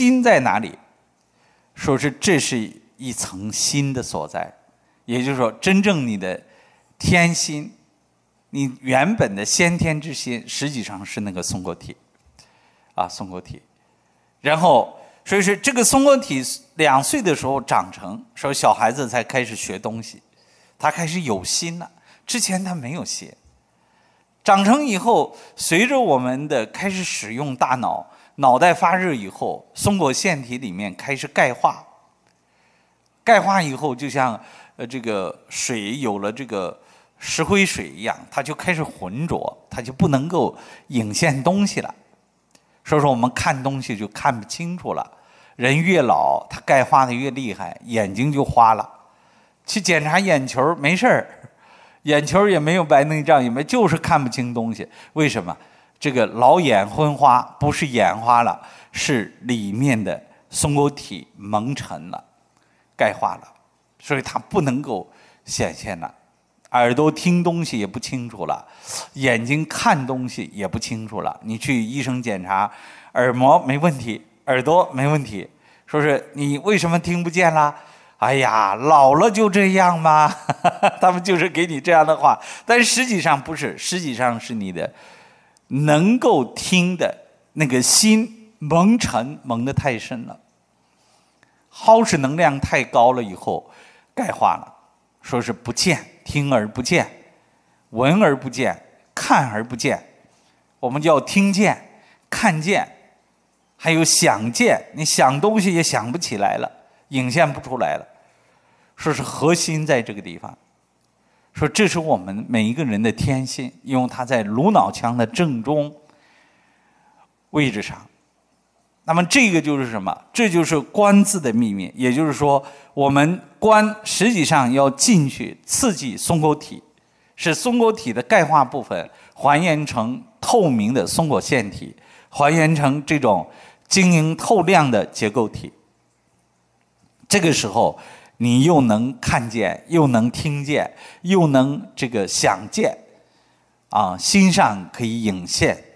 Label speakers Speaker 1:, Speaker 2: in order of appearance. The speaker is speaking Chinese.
Speaker 1: 心在哪里？说是这是一层心的所在，也就是说，真正你的天心，你原本的先天之心，实际上是那个松果体啊，松果体。然后，所以说这个松果体两岁的时候长成，说小孩子才开始学东西，他开始有心了，之前他没有心。长成以后，随着我们的开始使用大脑，脑袋发热以后，松果腺体里面开始钙化。钙化以后，就像呃这个水有了这个石灰水一样，它就开始浑浊，它就不能够影现东西了。所以说，我们看东西就看不清楚了。人越老，它钙化的越厉害，眼睛就花了。去检查眼球没事儿。眼球也没有白内障，也没就是看不清东西。为什么？这个老眼昏花不是眼花了，是里面的松果体蒙尘了、钙化了，所以它不能够显现了。耳朵听东西也不清楚了，眼睛看东西也不清楚了。你去医生检查，耳膜没问题，耳朵没问题，说是你为什么听不见啦？哎呀，老了就这样吗？他们就是给你这样的话，但实际上不是，实际上是你的能够听的那个心蒙尘蒙的太深了，耗时能量太高了以后钙化了，说是不见，听而不见，闻而不见，看而不见，我们叫听见、看见，还有想见，你想东西也想不起来了，影现不出来了。说是核心在这个地方，说这是我们每一个人的天性，因为它在颅脑腔的正中位置上。那么这个就是什么？这就是“观”字的秘密。也就是说，我们“观”实际上要进去刺激松果体，使松果体的钙化部分还原成透明的松果腺体，还原成这种晶莹透亮的结构体。这个时候。你又能看见，又能听见，又能这个想见，啊，心上可以影现。